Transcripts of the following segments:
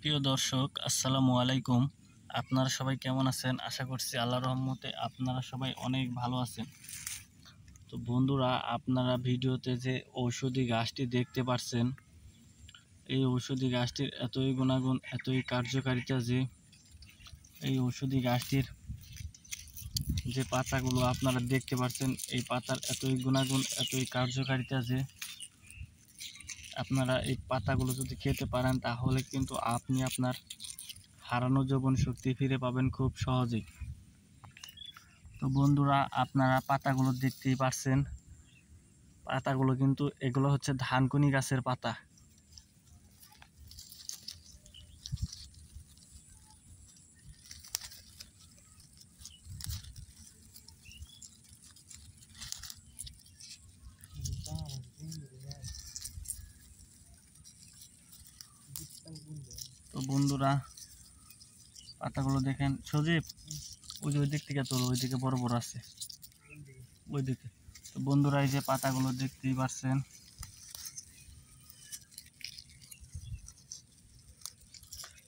প্রিয় দর্শক আসসালামু আলাইকুম আপনারা সবাই কেমন আছেন আশা করছি আল্লাহ রহমতে আপনারা সবাই অনেক ভালো আছেন তো বন্ধুরা আপনারা ভিডিওতে যে ঔষধি গাছটি দেখতে পারছেন এই ঔষধি গাছটির এতই গুণাগুণ এতই কার্যকারিতা যে এই ঔষধি গাছটির যে পাতাগুলো আপনারা দেখতে পাচ্ছেন এই পাতার এতই গুণাগুণ এতই কার্যকারিতা যে আপনারা এই পাতাগুলো যদি খেতে পারেন তাহলে কিন্তু আপনি আপনার হারানো যৌবন শক্তি ফিরে পাবেন খুব সহজেই তো বন্ধুরা আপনারা পাতাগুলো দেখতেই পারছেন পাতাগুলো কিন্তু এগুলো হচ্ছে ধানকুনি গাছের পাতা তো বন্ধুরা পাতাগুলো দেখেন সজীব ওই যে ওই দিক থেকে তোর ওই দিকে বড় বড় আছে ওই দিকে তো বন্ধুরা এই যে পাতাগুলো দেখতেই পারছেন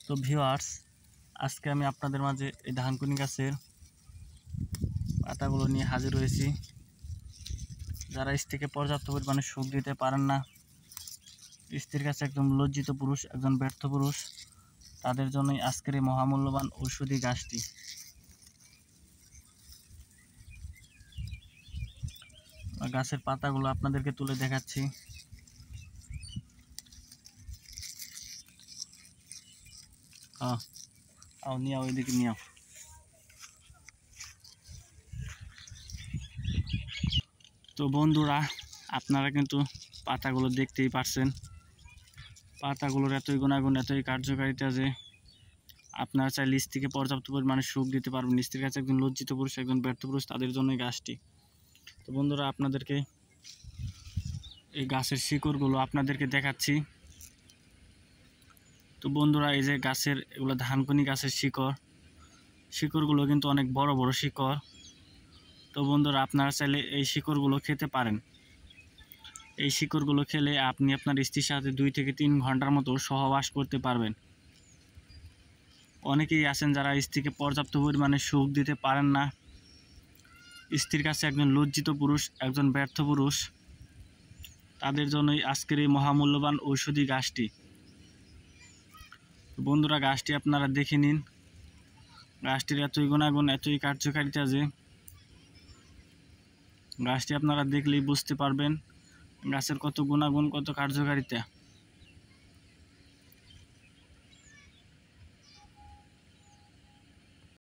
তো ভিওয়ার্স আজকে আমি আপনাদের মাঝে এই ধানকুনি গাছের পাতাগুলো নিয়ে হাজির হয়েছি যারা স্ত্রীকে পর্যাপ্ত পরিমাণে সুখ দিতে পারেন না স্ত্রীর কাছে একদম লজ্জিত পুরুষ একজন ব্যর্থ পুরুষ তাদের জন্যই আজকের এই মহামূল্যবান ঔষধি গাছটি গাছের পাতাগুলো আপনাদেরকে তুলে দেখাচ্ছি আও নিয়ে তো বন্ধুরা আপনারা কিন্তু পাতাগুলো দেখতেই পারছেন পাতাগুলোর এতই গুণাগুণ এতই কার্যকারিতা যে আপনারা চাইলে স্ত্রীকে পর্যাপ্ত পরিমাণে সুখ দিতে পারবেন স্ত্রীর কাছে একজন লজ্জিত পুরুষ একজন ব্যর্থ পুরুষ তাদের জন্য এই গাছটি তো বন্ধুরা আপনাদেরকে এই গাছের শিকড়গুলো আপনাদেরকে দেখাচ্ছি তো বন্ধুরা এই যে গাছের এগুলো ধানকনি গাছের শিকড় শিকড়গুলো কিন্তু অনেক বড় বড় শিকড় তো বন্ধুরা আপনারা চাইলে এই শিকড়গুলো খেতে পারেন এই শিকড়গুলো খেলে আপনি আপনার স্ত্রীর সাথে দুই থেকে তিন ঘন্টার মতো সহবাস করতে পারবেন অনেকেই আছেন যারা স্ত্রীকে পর্যাপ্ত পরিমাণে সুখ দিতে পারেন না স্ত্রীর কাছে একজন লজ্জিত পুরুষ একজন ব্যর্থ পুরুষ তাদের জন্যই আজকের এই মহামূল্যবান ঔষধি গাছটি বন্ধুরা গাছটি আপনারা দেখে নিন গাছটির এতই গুণাগুণ এতই কার্যকারিতা যে গাছটি আপনারা দেখলেই বুঝতে পারবেন গাছের কত গুণাগুণ কত কার্যকারিতা